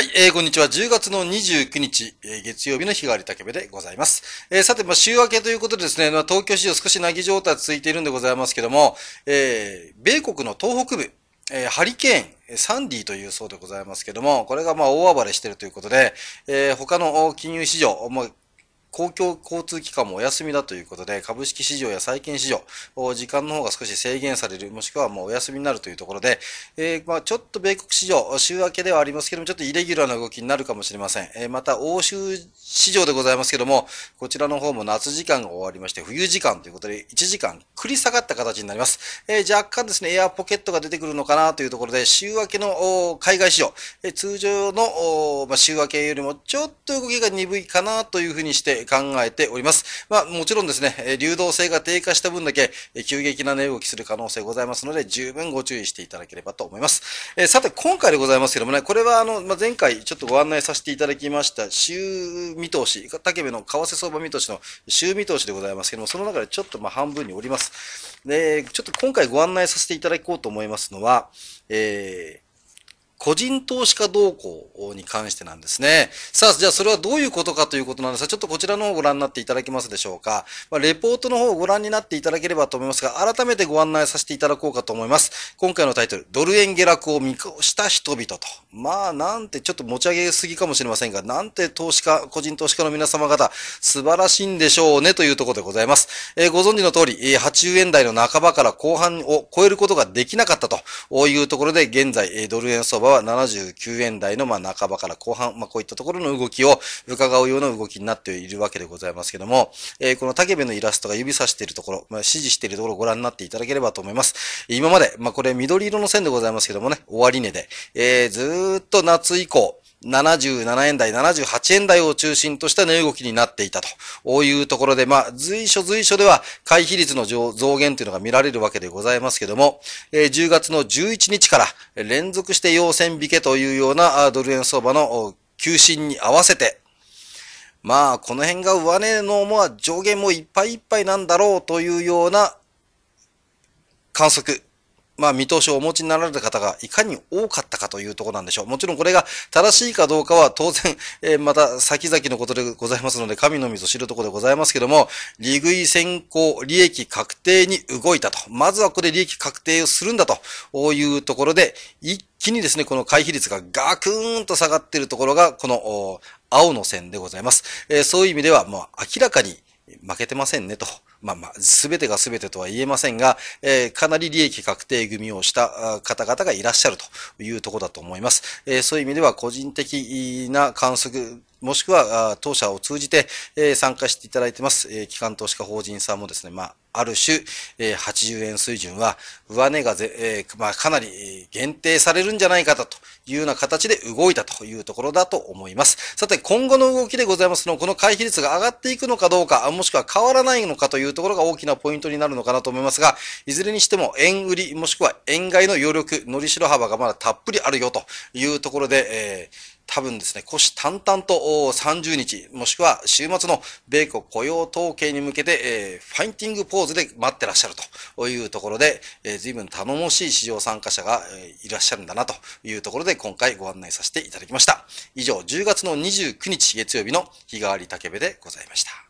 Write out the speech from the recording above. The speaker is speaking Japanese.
はい、えー、こんにちは。10月の29日、えー、月曜日の日替わり竹部でございます。えー、さて、まあ、週明けということでですね、まあ、東京市場少しなぎ状態続いているんでございますけども、えー、米国の東北部、えー、ハリケーン、サンディというそうでございますけども、これがまあ大暴れしているということで、えー、他の金融市場、まあ公共交通機関もお休みだということで、株式市場や債券市場、時間の方が少し制限される、もしくはもうお休みになるというところで、えー、まあ、ちょっと米国市場、週明けではありますけども、ちょっとイレギュラーな動きになるかもしれません。えー、また、欧州市場でございますけども、こちらの方も夏時間が終わりまして、冬時間ということで、1時間繰り下がった形になります。えー、若干ですね、エアポケットが出てくるのかなというところで、週明けの海外市場、え通常の、まあ、週明けよりもちょっと動きが鈍いかなというふうにして、え、考えております。まあ、もちろんですね、流動性が低下した分だけ、急激な値動きする可能性ございますので、十分ご注意していただければと思います。えさて、今回でございますけどもね、これはあの、まあ、前回ちょっとご案内させていただきました、週見通し、竹部の為替相場見通しの週見通しでございますけども、その中でちょっとま半分におります。で、ちょっと今回ご案内させていただこうと思いますのは、えー個人投資家動向に関してなんですね。さあ、じゃあそれはどういうことかということなんですが、ちょっとこちらの方をご覧になっていただけますでしょうか。まあ、レポートの方をご覧になっていただければと思いますが、改めてご案内させていただこうかと思います。今回のタイトル、ドル円下落を見越した人々と。まあ、なんてちょっと持ち上げすぎかもしれませんが、なんて投資家、個人投資家の皆様方、素晴らしいんでしょうねというところでございます。えー、ご存知の通り、80円台の半ばから後半を超えることができなかったというところで、現在、ドル円相場幅は79円台のまあ半ばから後半、まあこういったところの動きを伺うような動きになっているわけでございますけども、えー、この竹部のイラストが指さしているところ、まあ、指示しているところをご覧になっていただければと思います。今まで、まあこれ緑色の線でございますけどもね、終値で、えー、ずっと夏以降、77円台、78円台を中心とした値動きになっていたというところで、まあ、随所随所では回避率の増減というのが見られるわけでございますけども、えー、10月の11日から連続して陽線引けというようなドル円相場の休診に合わせて、まあ、この辺が上値の、ま上限もいっぱいいっぱいなんだろうというような観測まあ、見通しをお持ちになられた方がいかに多かったかというところなんでしょう。もちろんこれが正しいかどうかは当然、えー、また先々のことでございますので、神のみぞ知るところでございますけども、利食い先行、利益確定に動いたと。まずはこれ利益確定をするんだというところで、一気にですね、この回避率がガクーンと下がっているところが、この青の線でございます。えー、そういう意味では、もう明らかに負けてませんねと。まあまあ、すべてがすべてとは言えませんが、えー、かなり利益確定組をした方々がいらっしゃるというところだと思います。えー、そういう意味では個人的な観測、もしくは当社を通じて、えー、参加していただいてます、えー、機関投資家法人さんもですね、まあ、ある種、え80円水準は上値がぜ、えー、まあ、かなり限定されるんじゃないかというような形で動いたというところだと思います。さて、今後の動きでございますの、この回避率が上がっていくのかどうか、もしくは変わらないのかというというところが大きなポイントになるのかなと思いますが、いずれにしても円売りもしくは円買いの余力、のりしろ幅がまだたっぷりあるよというところで、えー多分ですね、虎視眈々と30日、もしくは週末の米国雇用統計に向けて、えー、ファインティングポーズで待ってらっしゃるというところで、えー、随分頼もしい市場参加者が、えー、いらっしゃるんだなというところで今回ご案内させていただきました。以上、10月の29日月曜日の日替わり竹部でございました。